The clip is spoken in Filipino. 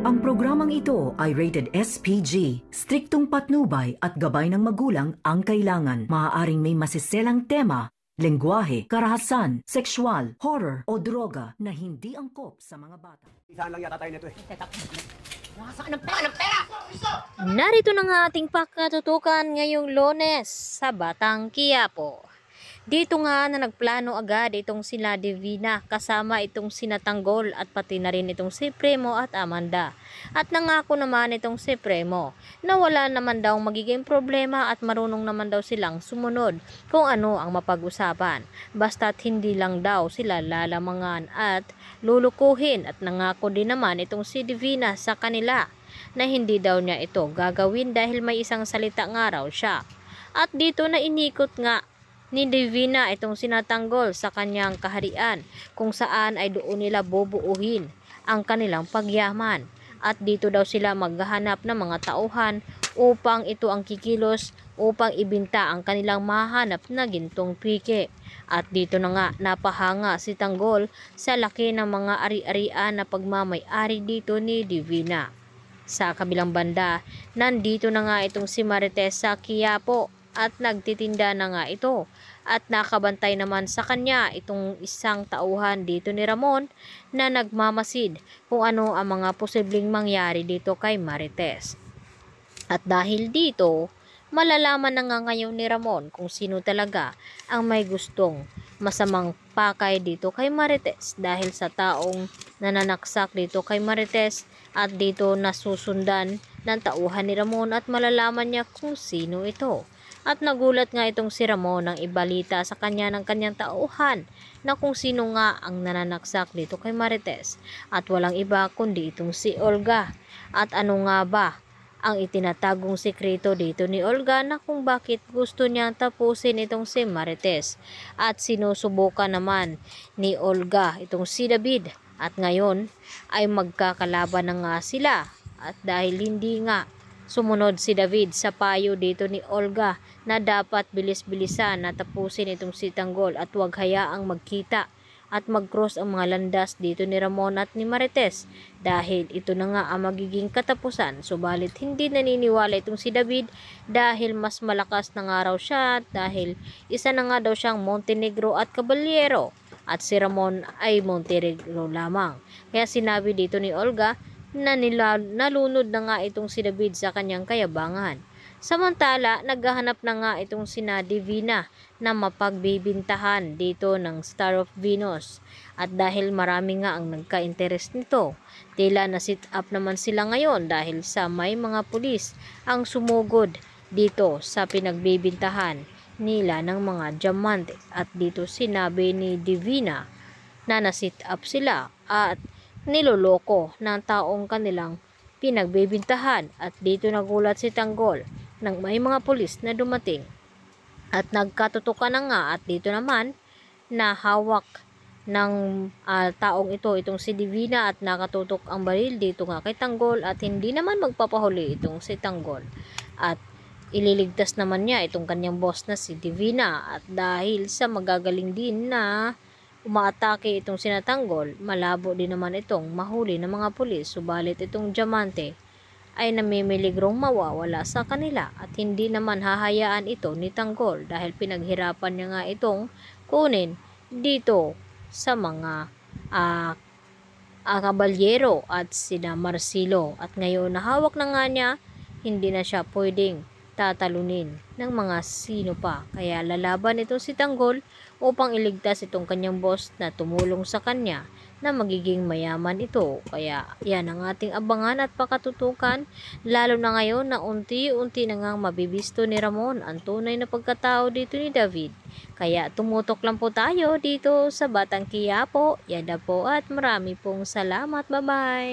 Ang programang ito ay rated SPG. Striktong patnubay at gabay ng magulang ang kailangan. Maaaring may masiselang tema, lengguwahe, karahasan, sexual, horror o droga na hindi angkop sa mga bata. Isaan lang yata tayo nito eh. Saan ang pera? Ng pera? Narito na nga ating pakatutukan ngayong lunes sa Batang Kiapo. Dito nga na nagplano agad itong sina Divina kasama itong sinatanggol at pati na rin itong si Primo at Amanda. At nangako naman itong si Primo na wala naman daw magiging problema at marunong naman daw silang sumunod kung ano ang mapag-usapan. Basta't hindi lang daw sila lalamangan at lulukuhin at nangako din naman itong si Divina sa kanila na hindi daw niya ito gagawin dahil may isang salita nga raw siya. At dito na inikot nga ni Divina itong sinatanggol sa kanyang kaharian kung saan ay doon nila bubuuhin ang kanilang pagyaman at dito daw sila maghahanap ng mga tauhan upang ito ang kikilos upang ibinta ang kanilang mahanap na gintong pike. At dito na nga napahanga si Tanggol sa laki ng mga ari-arian na pagmamay-ari dito ni Divina. Sa kabilang banda, nandito na nga itong si Marites sa Quiapo at nagtitinda na nga ito. At nakabantay naman sa kanya itong isang tauhan dito ni Ramon na nagmamasid kung ano ang mga posibleng mangyari dito kay Marites. At dahil dito, malalaman na nga ngayon ni Ramon kung sino talaga ang may gustong masamang pakay dito kay Marites dahil sa taong nananaksak dito kay Marites at dito nasusundan ng tauhan ni Ramon at malalaman niya kung sino ito. At nagulat nga itong si Ramon ng ibalita sa kanya ng kanyang tauhan na kung sino nga ang nananaksak dito kay Marites. At walang iba kundi itong si Olga. At ano nga ba ang itinatagong sikreto dito ni Olga na kung bakit gusto niyang tapusin itong si Marites. At sinusubukan naman ni Olga itong si David at ngayon ay magkakalaban na nga sila at dahil hindi nga Sumunod si David sa payo dito ni Olga na dapat bilis-bilisan na tapusin itong si Tanggol at huwag hayaang magkita at mag-cross ang mga landas dito ni Ramon at ni Marites dahil ito na nga ang magiging katapusan. Subalit hindi naniniwala itong si David dahil mas malakas na nga raw siya dahil isa na nga daw siyang Montenegro at Caballero at si Ramon ay Montenegro lamang. Kaya sinabi dito ni Olga na nila, nalunod na nga itong si David sa kanyang kayabangan. Samantala, naghahanap na nga itong sina Divina na mapagbibintahan dito ng Star of Venus. At dahil marami nga ang nagka-interest nito, tila na sit up naman sila ngayon dahil sa may mga pulis ang sumugod dito sa pinagbibintahan nila ng mga diamante. At dito sinabi ni Divina na nasit up sila at niloloko ng taong kanilang pinagbibintahan at dito nagulat si Tanggol nang may mga pulis na dumating. At nagkatutukan na nga at dito naman na hawak ng uh, taong ito, itong si Divina at nakatutok ang baril dito nga kay Tanggol at hindi naman magpapahuli itong si Tanggol. At ililigtas naman niya itong kanyang boss na si Divina at dahil sa magagaling din na umaatake itong sinatanggol, malabo din naman itong mahuli ng mga pulis subalit itong diamante ay namimiligrong mawawala sa kanila at hindi naman hahayaan ito ni Tanggol dahil pinaghirapan niya nga itong kunin dito sa mga uh, ah, uh, kabalyero at sina Marcelo at ngayon nahawak na nga niya hindi na siya pwedeng tatalunin ng mga sino pa kaya lalaban ito si Tanggol upang iligtas itong kanyang boss na tumulong sa kanya na magiging mayaman ito. Kaya yan ang ating abangan at pakatutukan lalo na ngayon na unti-unti na ngang mabibisto ni Ramon ang tunay na pagkatao dito ni David. Kaya tumutok lang po tayo dito sa Batang Kiyapo. Yan na po at marami pong salamat. Bye-bye!